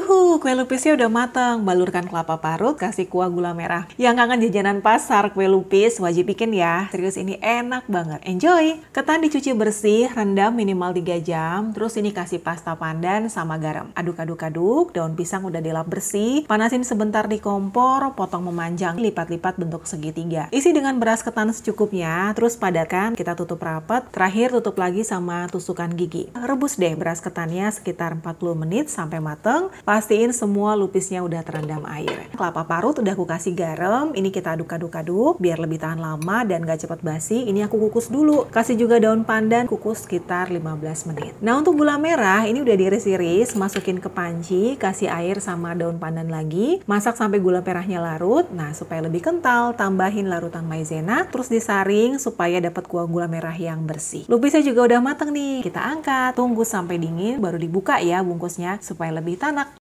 Yuhu, kue lupisnya udah mateng. Balurkan kelapa parut, kasih kuah gula merah. Yang kangen jajanan pasar kue lupis, wajib bikin ya. Serius ini enak banget. Enjoy! Ketan dicuci bersih, rendam minimal 3 jam. Terus ini kasih pasta pandan sama garam. Aduk-aduk-aduk, daun pisang udah dilap bersih. Panasin sebentar di kompor, potong memanjang, lipat-lipat bentuk segitiga. Isi dengan beras ketan secukupnya, terus padatkan, kita tutup rapat. Terakhir tutup lagi sama tusukan gigi. Rebus deh beras ketannya sekitar 40 menit sampai mateng. Pastiin semua lupisnya udah terendam air. Kelapa parut udah aku kasih garam, ini kita aduk-aduk-aduk biar lebih tahan lama dan gak cepat basi. Ini aku kukus dulu. Kasih juga daun pandan, kukus sekitar 15 menit. Nah untuk gula merah ini udah diiris-iris, masukin ke panci, kasih air sama daun pandan lagi, masak sampai gula merahnya larut. Nah supaya lebih kental, tambahin larutan maizena, terus disaring supaya dapat kuah gula merah yang bersih. Lupisnya juga udah mateng nih, kita angkat, tunggu sampai dingin, baru dibuka ya bungkusnya supaya lebih tanak.